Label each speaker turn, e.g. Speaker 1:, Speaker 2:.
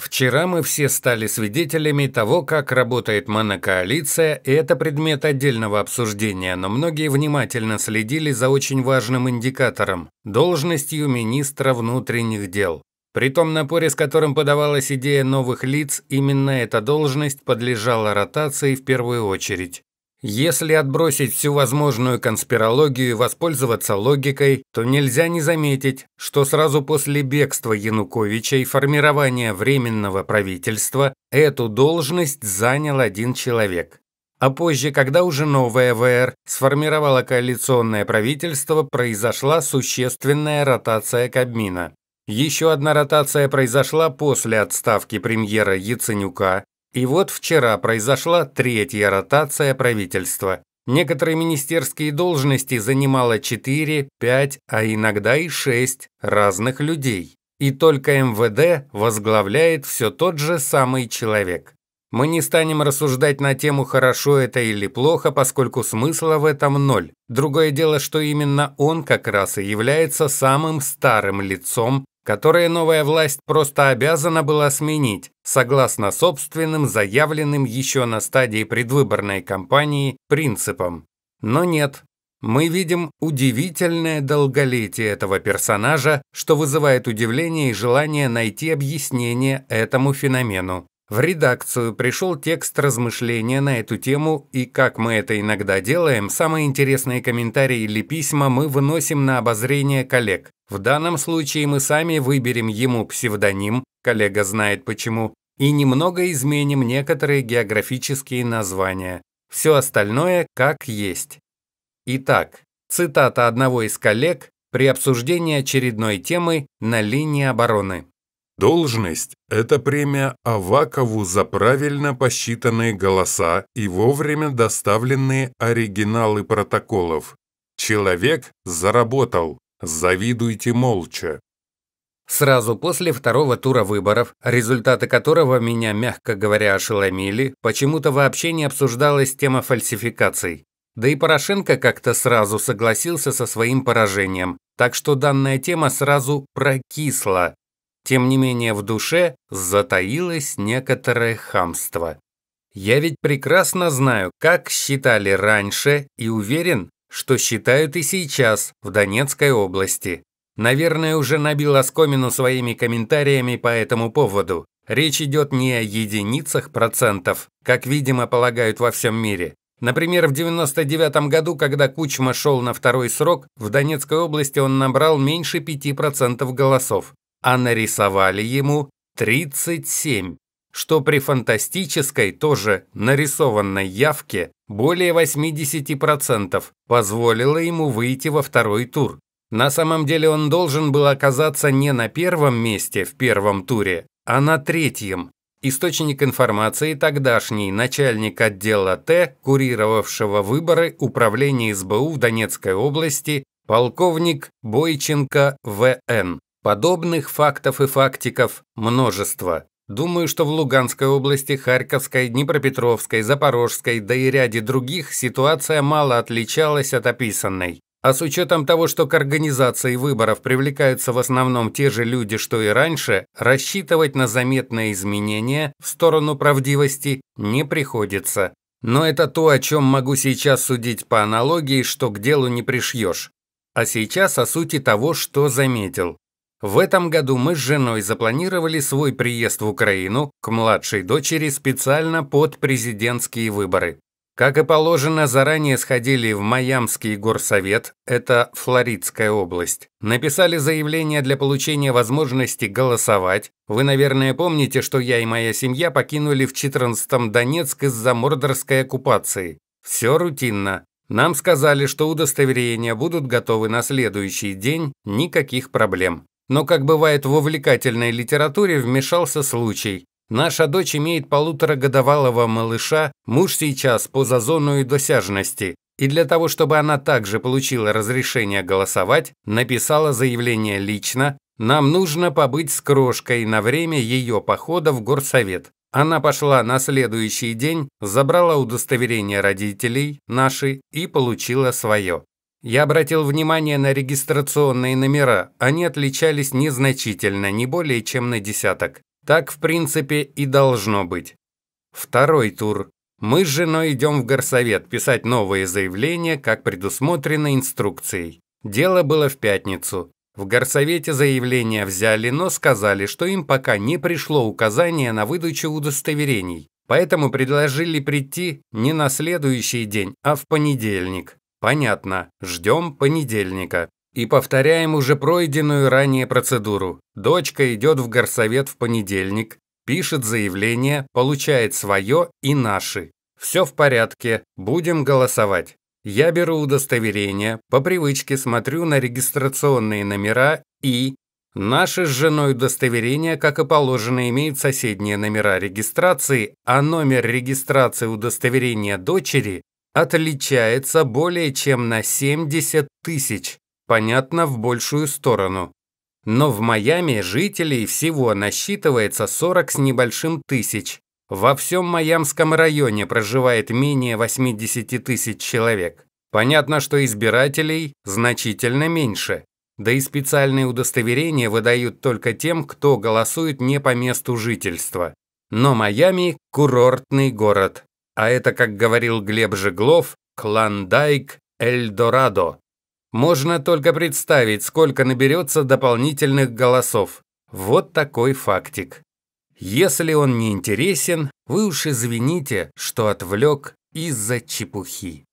Speaker 1: Вчера мы все стали свидетелями того, как работает монокоалиция, и это предмет отдельного обсуждения, но многие внимательно следили за очень важным индикатором – должностью министра внутренних дел. При том напоре, с которым подавалась идея новых лиц, именно эта должность подлежала ротации в первую очередь. Если отбросить всю возможную конспирологию и воспользоваться логикой, то нельзя не заметить, что сразу после бегства Януковича и формирования Временного правительства эту должность занял один человек. А позже, когда уже новая ВР сформировала коалиционное правительство, произошла существенная ротация Кабмина. Еще одна ротация произошла после отставки премьера Яценюка, и вот вчера произошла третья ротация правительства. Некоторые министерские должности занимало 4, 5, а иногда и 6 разных людей. И только МВД возглавляет все тот же самый человек. Мы не станем рассуждать на тему «хорошо это или плохо», поскольку смысла в этом ноль. Другое дело, что именно он как раз и является самым старым лицом которые новая власть просто обязана была сменить, согласно собственным заявленным еще на стадии предвыборной кампании принципам. Но нет, мы видим удивительное долголетие этого персонажа, что вызывает удивление и желание найти объяснение этому феномену. В редакцию пришел текст размышления на эту тему, и, как мы это иногда делаем, самые интересные комментарии или письма мы выносим на обозрение коллег. В данном случае мы сами выберем ему псевдоним, коллега знает почему, и немного изменим некоторые географические названия. Все остальное как есть. Итак, цитата одного из коллег при обсуждении очередной темы на линии обороны. Должность – это премия Авакову за правильно посчитанные голоса и вовремя доставленные оригиналы протоколов. Человек заработал. Завидуйте молча. Сразу после второго тура выборов, результаты которого меня, мягко говоря, ошеломили, почему-то вообще не обсуждалась тема фальсификаций. Да и Порошенко как-то сразу согласился со своим поражением, так что данная тема сразу прокисла. Тем не менее в душе затаилось некоторое хамство. Я ведь прекрасно знаю, как считали раньше и уверен, что считают и сейчас в Донецкой области. Наверное, уже набил оскомину своими комментариями по этому поводу. Речь идет не о единицах процентов, как, видимо, полагают во всем мире. Например, в 1999 году, когда Кучма шел на второй срок, в Донецкой области он набрал меньше 5% голосов, а нарисовали ему 37 что при фантастической, тоже нарисованной явке более 80% позволило ему выйти во второй тур. На самом деле он должен был оказаться не на первом месте в первом туре, а на третьем. Источник информации тогдашний начальник отдела Т, курировавшего выборы управления СБУ в Донецкой области, полковник Бойченко В.Н. Подобных фактов и фактиков множество. Думаю, что в Луганской области, Харьковской, Днепропетровской, Запорожской, да и ряде других ситуация мало отличалась от описанной. А с учетом того, что к организации выборов привлекаются в основном те же люди, что и раньше, рассчитывать на заметные изменения в сторону правдивости не приходится. Но это то, о чем могу сейчас судить по аналогии, что к делу не пришьешь. А сейчас о сути того, что заметил. В этом году мы с женой запланировали свой приезд в Украину к младшей дочери специально под президентские выборы. Как и положено, заранее сходили в Майамский горсовет, это Флоридская область. Написали заявление для получения возможности голосовать. Вы, наверное, помните, что я и моя семья покинули в 14-м Донецк из-за мордорской оккупации. Все рутинно. Нам сказали, что удостоверения будут готовы на следующий день, никаких проблем. Но, как бывает в увлекательной литературе, вмешался случай. Наша дочь имеет полуторагодовалого малыша, муж сейчас по зазону и досяжности. И для того, чтобы она также получила разрешение голосовать, написала заявление лично, нам нужно побыть с крошкой на время ее похода в горсовет. Она пошла на следующий день, забрала удостоверение родителей, наши, и получила свое. Я обратил внимание на регистрационные номера. Они отличались незначительно, не более чем на десяток. Так, в принципе, и должно быть. Второй тур. Мы с женой идем в горсовет писать новые заявления, как предусмотрено инструкцией. Дело было в пятницу. В горсовете заявления взяли, но сказали, что им пока не пришло указание на выдачу удостоверений. Поэтому предложили прийти не на следующий день, а в понедельник. Понятно. Ждем понедельника. И повторяем уже пройденную ранее процедуру. Дочка идет в горсовет в понедельник, пишет заявление, получает свое и наши. Все в порядке, будем голосовать. Я беру удостоверение, по привычке смотрю на регистрационные номера и... наши с женой удостоверения, как и положено, имеют соседние номера регистрации, а номер регистрации удостоверения дочери отличается более чем на 70 тысяч, понятно, в большую сторону. Но в Майами жителей всего насчитывается 40 с небольшим тысяч. Во всем Майамском районе проживает менее 80 тысяч человек. Понятно, что избирателей значительно меньше. Да и специальные удостоверения выдают только тем, кто голосует не по месту жительства. Но Майами – курортный город, а это, как говорил Глеб Жеглов, клондайк Эльдорадо. Можно только представить, сколько наберется дополнительных голосов. Вот такой фактик. Если он не интересен, вы уж извините, что отвлек из-за чепухи.